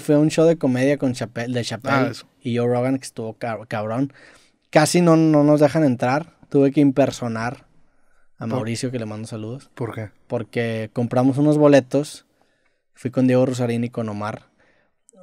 fue un show de comedia con Chappelle, de Chappelle ah, y Joe Rogan que estuvo cabrón. Casi no, nos dejan entrar. Tuve que impersonar a Mauricio que le mando saludos. ¿Por qué? Porque compramos unos boletos. Fui con Diego Rosarín y con Omar,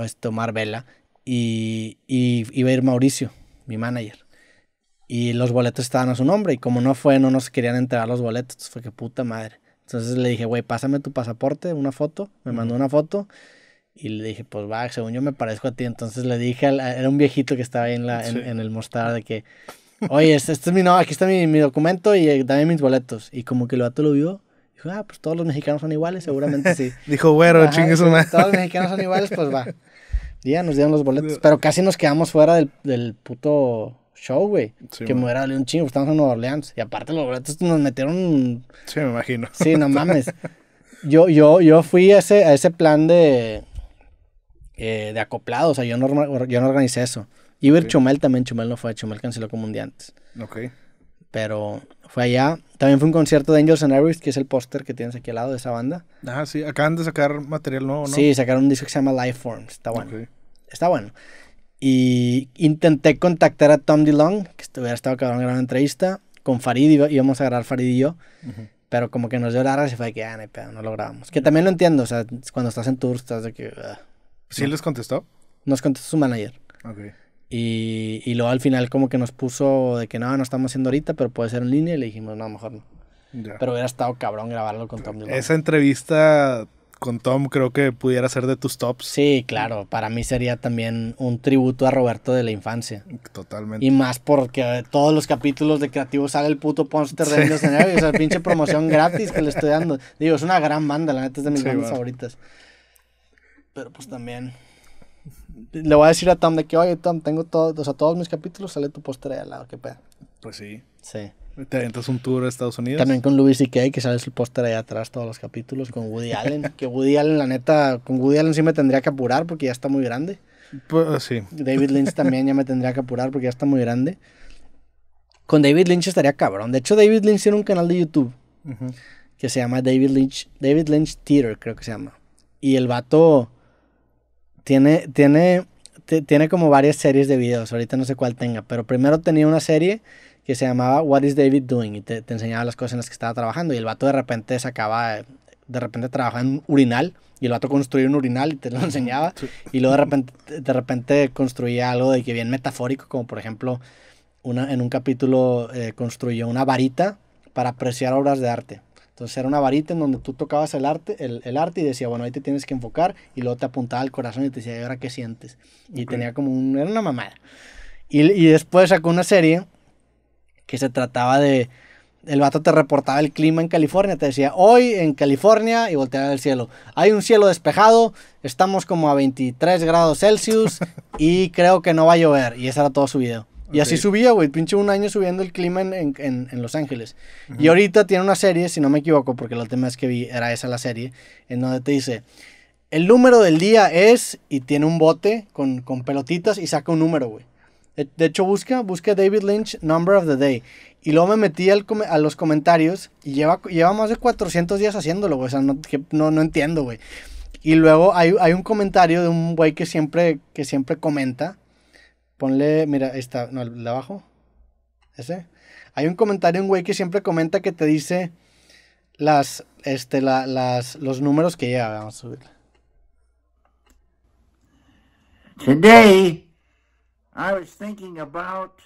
este Omar Vela, y, y iba a ir Mauricio, mi manager. Y los boletos estaban a su nombre. Y como no fue, no nos querían entregar los boletos. Fue que puta madre. Entonces le dije, güey, pásame tu pasaporte, una foto. Me mandó una foto. Y le dije, pues va, según yo me parezco a ti. Entonces le dije, era un viejito que estaba ahí en, la, en, el mostrar de que, oye, este, este, es mi, no, aquí está mi, documento y eh, dame mis boletos. Y como que el vato lo vio, dijo, ah, pues todos los mexicanos son iguales, seguramente sí. dijo, güero, chingue su Todos los mexicanos son iguales, pues va. ya nos dieron los boletos. Pero casi nos quedamos fuera del, puto show, güey. que me hubiera un chingo, estamos en Nueva Orleans. Y aparte los boletos nos metieron... Sí, me imagino. Sí, no mames. Yo, yo, yo fui ese, a ese plan de eh, de acoplado. O sea, yo no, yo no organicé eso. Iber ver Chumel también, Chumel no fue, Chumel canceló como un día antes. Ok. Pero fue allá. También fue un concierto de Angels and Airwaves, que es el póster que tienes aquí al lado de esa banda. Ah, sí, acaban de sacar material nuevo, ¿no? Sí, sacaron un disco que se llama Life Forms. Está bueno. Está bueno. Y intenté contactar a Tom DeLong, que hubiera estado cabrón en una entrevista, con Farid, íbamos a grabar Farid y yo. Pero como que nos dio la y fue que, ah, no, no lo grabamos. Que también lo entiendo, o sea, cuando estás en tour, estás de que. ¿Sí les contestó? Nos contestó su manager. Ok. Y, y luego al final como que nos puso de que no, no estamos haciendo ahorita, pero puede ser en línea. Y le dijimos, no, mejor no. Pero hubiera estado cabrón grabarlo con Tom Esa entrevista con Tom creo que pudiera ser de tus tops. Sí, claro. Para mí sería también un tributo a Roberto de la infancia. Totalmente. Y más porque todos los capítulos de Creativo sale el puto Ponce de O sea, pinche promoción gratis que le estoy dando. Digo, es una gran banda, la neta es de mis bandas favoritas. Pero pues también. Le voy a decir a Tom de que, oye, Tom, tengo todos o sea, todos mis capítulos, sale tu póster ahí al lado, qué pedo. Pues sí. Sí. Te aventas un tour a Estados Unidos. También con Louis C.K., que sale su póster ahí atrás todos los capítulos, con Woody Allen. que Woody Allen, la neta, con Woody Allen sí me tendría que apurar porque ya está muy grande. Pues ah, sí. David Lynch también ya me tendría que apurar porque ya está muy grande. Con David Lynch estaría cabrón. De hecho, David Lynch tiene un canal de YouTube que se llama David Lynch, David Lynch Theater, creo que se llama. Y el vato tiene, tiene, tiene como varias series de videos, ahorita no sé cuál tenga, pero primero tenía una serie que se llamaba What is David Doing y te, enseñaba las cosas en las que estaba trabajando y el vato de repente sacaba, de repente trabajaba en un urinal y el vato construía un urinal y te lo enseñaba y luego de repente, de repente construía algo de que bien metafórico, como por ejemplo una, en un capítulo eh, construyó una varita para apreciar obras de arte. Entonces era una varita en donde tú tocabas el arte, el, arte y decía, bueno, ahí te tienes que enfocar y luego te apuntaba al corazón y te decía, ¿y ahora qué sientes? Y tenía como un, era una mamada. Y, y, después sacó una serie que se trataba de, el vato te reportaba el clima en California, te decía, hoy en California y volteaba el cielo. Hay un cielo despejado, estamos como a 23 grados Celsius y creo que no va a llover. Y ese era todo su video. Y así subía, güey. Pinche un año subiendo el clima en, Los Ángeles. Y ahorita tiene una serie, si no me equivoco, porque la tema es que vi era esa la serie, en donde te dice, el número del día es, y tiene un bote con, pelotitas y saca un número, güey. De, hecho, busca, busca David Lynch, Number of the Day. Y luego me metí a los comentarios y lleva, lleva más de 400 días haciéndolo, güey. O sea, no, no, entiendo, güey. Y luego hay, un comentario de un güey que siempre, que siempre comenta Ponle, mira, esta, está, no, el de abajo. Ese. Hay un comentario, un güey que siempre comenta que te dice las, este, las, los números que lleva. Vamos a subir I was thinking about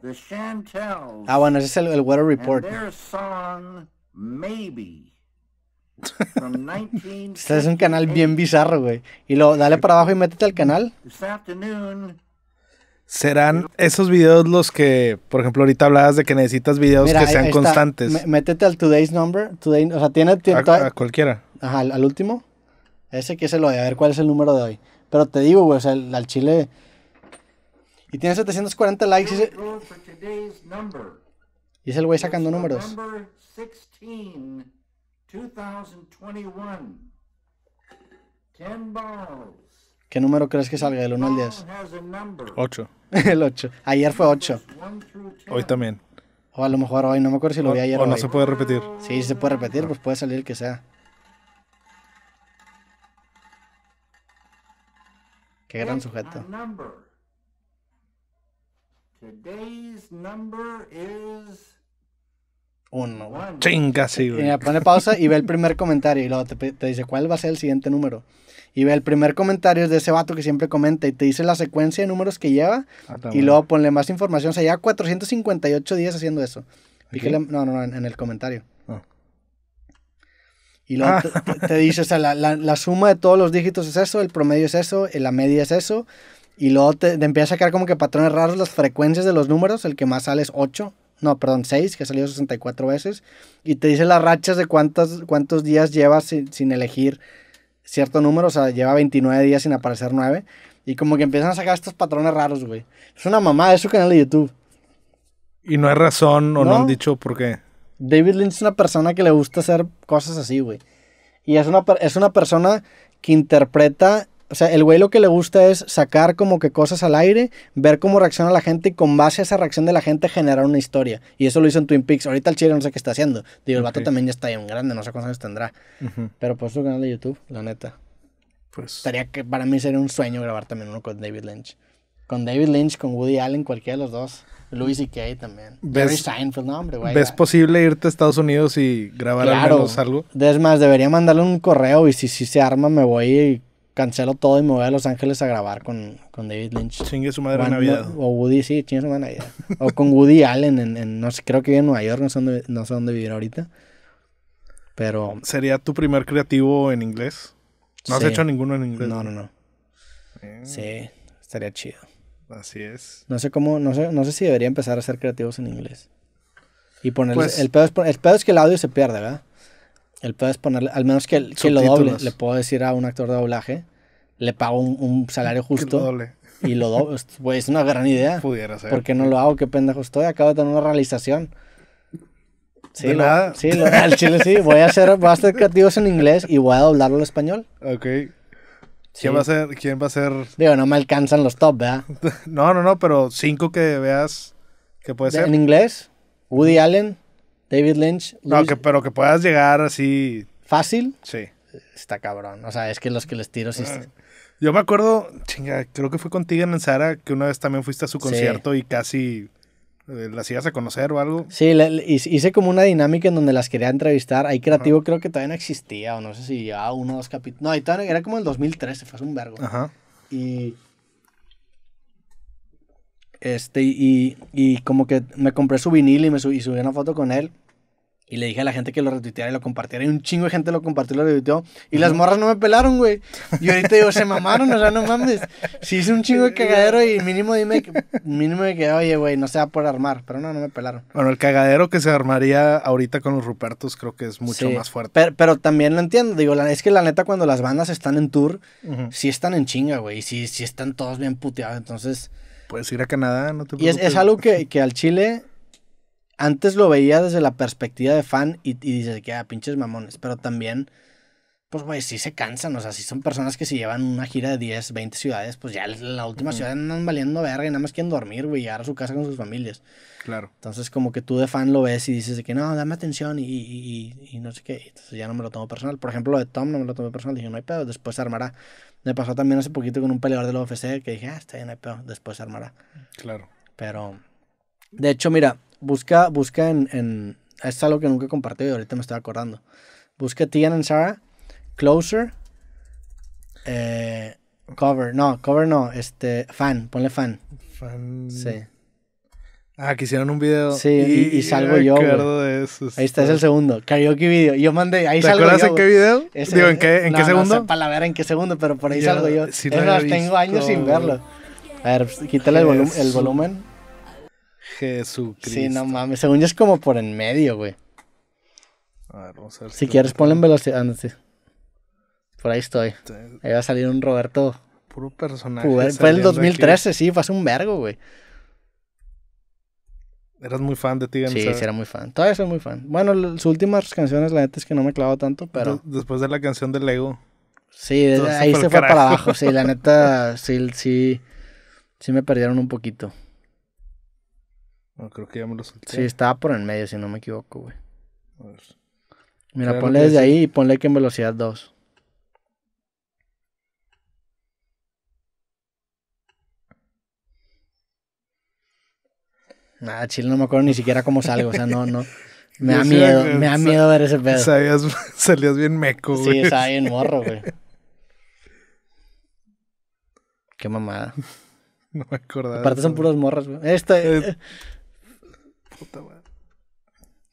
the Ah, bueno, ese es el, Report. este es un canal bien bizarro, güey. Y lo dale para abajo y métete al canal serán esos videos los que, por ejemplo, ahorita hablabas de que necesitas videos que sean constantes. Métete al Today's Number. Today, o sea, tiene. tiempo a, cualquiera. Ajá, al, último. Ese que es el hoy, a ver cuál es el número de hoy. Pero te digo, güey, o sea, al, chile. Y tiene 740 likes. Y, es el güey sacando números. 16, 2021. 10 ¿Qué número crees que salga del 1 al 10? 8. el 8. Ayer fue 8. Hoy también. O a lo mejor hoy, no me acuerdo si lo vi ayer. O, no se puede repetir. Sí, se puede repetir, pues puede salir el que sea. Qué gran sujeto. Today's number uno. Chinga, sí, eh, güey. pone pausa y ve el primer comentario. Y luego te, dice, ¿cuál va a ser el siguiente número? Y ve el primer comentario es de ese vato que siempre comenta y te dice la secuencia de números que lleva. Ah, y luego ponle más información. O sea, lleva 458 días haciendo eso. Píquele, no, no, no, en, el comentario. Ah. Y luego ah. te, dice, o sea, la, la, suma de todos los dígitos es eso, el promedio es eso, eh, la media es eso. Y luego te, te empieza a sacar como que patrones raros las frecuencias de los números. El que más sale es 8, no, perdón, 6, que ha salido 64 veces, y te dice las rachas de cuántos, cuántos días llevas sin, elegir cierto número, o sea, lleva 29 días sin aparecer 9, y como que empiezan a sacar estos patrones raros, güey. Es una mamá, es su canal de YouTube. Y no hay razón o no, han dicho por qué. David Lynch es una persona que le gusta hacer cosas así, güey. Y es es una persona que interpreta o sea, el güey lo que le gusta es sacar como que cosas al aire, ver cómo reacciona la gente y con base a esa reacción de la gente generar una historia. Y eso lo hizo en Twin Peaks. Ahorita el chile no sé qué está haciendo. Digo, el vato también ya está bien grande, no sé cuántos años tendrá. Pero por pues, su canal de YouTube, la neta. Pues. Estaría que para mí sería un sueño grabar también uno con David Lynch. Con David Lynch, con Woody Allen, cualquiera de los dos. Luis y Kay también. ¿Ves, Seinfeld, no, güey. ¿Ves posible irte a Estados Unidos y grabar algo? Es más, debería mandarle un correo y si, si se arma me voy y cancelo todo y me voy a Los Ángeles a grabar con, con David Lynch. Chingue su madre de Navidad. o Woody, sí, chingue su madre Navidad. o con Woody Allen, en, en, no sé, creo que vive en Nueva York, no sé dónde, no vivir ahorita. Pero. ¿Sería tu primer creativo en inglés? No has hecho ninguno en inglés. No, no, no. Eh. Sí, estaría chido. Así es. No sé cómo, no sé, no sé si debería empezar a hacer creativos en inglés. Y poner el, pues pedo es, el pedo es que el audio se pierda, ¿verdad? Él puede ponerle, al menos que, que lo doble, le puedo decir a un actor de doblaje, le pago un, un salario justo. Doble. Y lo doble. Pues, es una gran idea. Pudiera ser. ¿Por qué no lo hago? Qué pendejo estoy. Acabo de tener una realización. Sí, nada. sí al chile sí. Voy a hacer, voy a hacer creativos en inglés y voy a doblarlo al español. Ok. ¿Quién, va a ser, ¿Quién va a ser? Digo, no me alcanzan los top, ¿verdad? no, no, no, pero cinco que veas que puede ser. ¿En inglés? Woody Allen. David Lynch. No, pero que puedas llegar así. ¿Fácil? Sí. Está cabrón. O sea, es que los que les tiro sí. Ah. Yo me acuerdo, chinga, creo que fue contigo en Sara que una vez también fuiste a su concierto y casi eh, las ibas a conocer o algo. Sí, hice como una dinámica en donde las quería entrevistar. Ahí Creativo creo que todavía no existía, o no sé si llevaba uno o dos capítulos. No, ahí era como el 2013, fue un vergo. Ajá. Y este, y, y como que me compré su vinil y, me subí una foto con él. Y le dije a la gente que lo retuiteara y lo compartiera. Y un chingo de gente lo compartió y lo retuiteó. Y las morras no me pelaron, güey. Y ahorita digo, se mamaron, o sea, no mames. Si hice un chingo de cagadero y mínimo dime, que, mínimo que, oye, güey, no se va por armar. Pero no, no me pelaron. Bueno, el cagadero que se armaría ahorita con los Rupertos creo que es mucho más fuerte. Pero, pero, también lo entiendo. Digo, es que la neta, cuando las bandas están en tour, si sí están en chinga, güey. Y sí, sí están todos bien puteados. Entonces Puedes ir a Canadá, no te preocupes. Y es, algo que, que, al Chile antes lo veía desde la perspectiva de fan y, y dices que, ah, pinches mamones, pero también pues, güey, sí se cansan. O sea, sí son personas que si llevan una gira de 10, 20 ciudades, pues ya la última ciudad andan valiendo verga y nada más quieren dormir, güey, llegar a su casa con sus familias. Claro. Entonces, como que tú de fan lo ves y dices que no, dame atención y, y, y, no sé qué. Entonces ya no me lo tomo personal. Por ejemplo, lo de Tom no me lo tomé personal. Dije, no hay pedo, después se armará. Me pasó también hace poquito con un peleador del ofc que dije, ah, está bien, no hay pedo, después se armará. Claro. Pero, de hecho, mira, busca, busca en, en. Es algo que nunca he compartido y ahorita me estoy acordando. Busca Tian en Sarah Closer. Eh, cover, no, cover no, este, fan, ponle fan. Fan. Sí. Ah, quisieron un video. Sí, y, salgo yo. De eso, ahí está, es el segundo. Karaoke video. Yo mandé, ahí ¿Te salgo acuerdas en qué video? Digo, ¿en qué, no, qué segundo? No sé ver en qué segundo, pero por ahí salgo yo. tengo años sin verlo. A ver, pues, quítale el, volumen. Jesucristo. Sí, no mames. Según yo es como por en medio, güey. A ver, vamos a ver. Si, quieres, ponle en velocidad. sí. Por ahí estoy. Ahí va a salir un Roberto. Puro personaje. Fue, en el 2013, sí, fue hace un vergo, güey. Eras muy fan de Tegan Sí, sí, era muy fan. Todavía soy muy fan. Bueno, sus últimas canciones, la neta es que no me clavo tanto, pero. Después de la canción de Lego. Sí, ahí se fue para abajo. Sí, la neta, sí, sí. me perdieron un poquito. creo que ya me lo solté. Sí, estaba por en medio, si no me equivoco, güey. Mira, ponle desde ahí y ponle que en velocidad 2. Nada, chile, no me acuerdo ni siquiera cómo salgo, o sea, no, no. Me da miedo, me da miedo ver ese pedo. Sabías, salías bien meco, güey. Sí, estaba bien morro, güey. Qué mamada. No me acordaba. Aparte son puros morros, güey. Esta. Es... Eh, puta madre.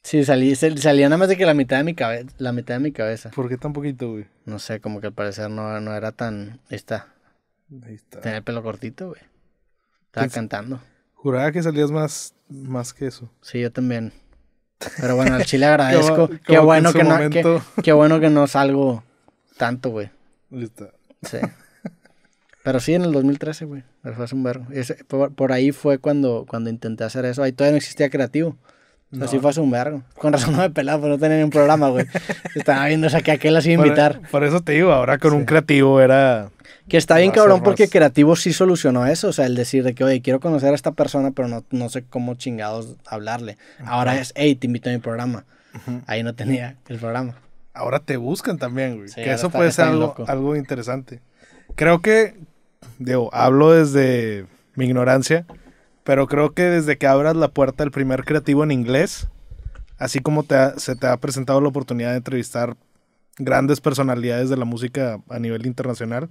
Sí, salí, salía nada más de que la mitad de mi cabeza. La mitad de mi cabeza. ¿Por qué tan poquito, güey? No sé, como que al parecer no, no era tan. Ahí está. Ahí está. Tenía el pelo cortito, güey. Estaba pues cantando. Juraba que salías más, más que eso. Sí, yo también. Pero bueno, al chile agradezco. qué, bueno que, no, qué, bueno que no salgo tanto, güey. Listo. Sí. Pero sí, en el 2013, güey. Fue un vergo. por, ahí fue cuando, cuando intenté hacer eso. Ahí todavía no existía creativo. Así fue hace un vergo. Con razón no me pelaba por no tener un programa, güey. Estaba viendo o sea, que aquel así invitar. Por, eso te digo, ahora con un creativo era que está bien cabrón porque Creativo sí solucionó eso, o sea, el decir de que, oye, quiero conocer a esta persona, pero no, no sé cómo chingados hablarle. Ahora es, hey, te invito a mi programa. Ahí no tenía el programa. Ahora te buscan también, güey. que eso puede ser algo, algo, interesante. Creo que, digo, hablo desde mi ignorancia, pero creo que desde que abras la puerta al primer creativo en inglés, así como te se te ha presentado la oportunidad de entrevistar grandes personalidades de la música a nivel internacional,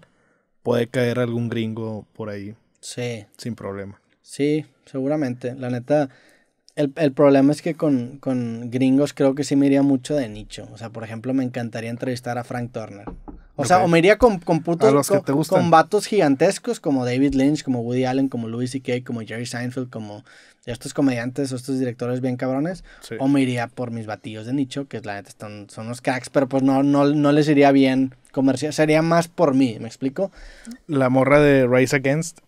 puede caer algún gringo por ahí. Sí. Sin problema. Sí, seguramente. La neta, el, problema es que con, con, gringos creo que sí me iría mucho de nicho. O sea, por ejemplo, me encantaría entrevistar a Frank Turner. O sea, o me iría con, putos, con, vatos gigantescos como David Lynch, como Woody Allen, como Louis C.K., como Jerry Seinfeld, como estos comediantes estos directores bien cabrones. O me iría por mis batillos de nicho, que es la neta son unos cracks, pero pues no, no, no les iría bien comercial. Sería más por mí, ¿me explico? La morra de Race Against.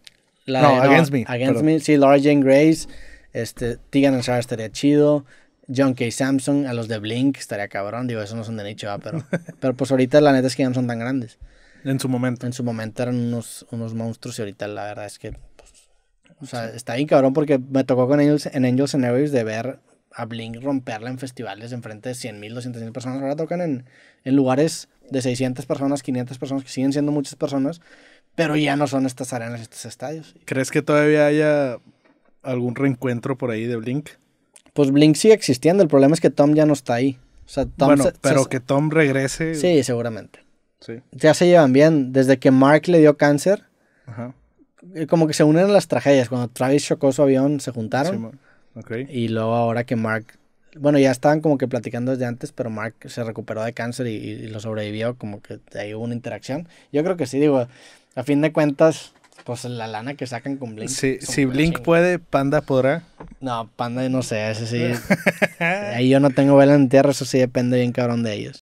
no, Against Me. Against Me, sí, Laura Jane Grace. Este, Tegan Sarah estaría chido. John K. Samson, a los de Blink, estaría cabrón. Digo, esos no son de nicho, pero, pero pues ahorita la neta es que ya no son tan grandes. En su momento. En su momento eran unos, unos monstruos y ahorita la verdad es que. Pues, o sea, está bien cabrón porque me tocó con ellos, en Angels and de ver a Blink romperla en festivales enfrente de 100.000, 200.000 personas. Ahora tocan en, en lugares de 600 personas, 500 personas, que siguen siendo muchas personas, pero ya no son estas arenas, estos estadios. ¿Crees que todavía haya algún reencuentro por ahí de Blink? Pues Blink sigue existiendo, el problema es que Tom ya no está ahí. O sea, Tom pero que Tom regrese. Sí, seguramente. Sí. Ya se llevan bien. Desde que Mark le dio cáncer, Ajá. Eh, como que se unen las tragedias. Cuando Travis chocó su avión, se juntaron. Sí, Y luego ahora que Mark bueno, ya estaban como que platicando desde antes, pero Mark se recuperó de cáncer y, y, lo sobrevivió, como que ahí hubo una interacción. Yo creo que sí, digo, a fin de cuentas, pues la lana que sacan con Blink. si Blink puede, Panda podrá. No, Panda no sé, ese sí. ahí yo no tengo vela en tierra, eso sí depende bien cabrón de ellos.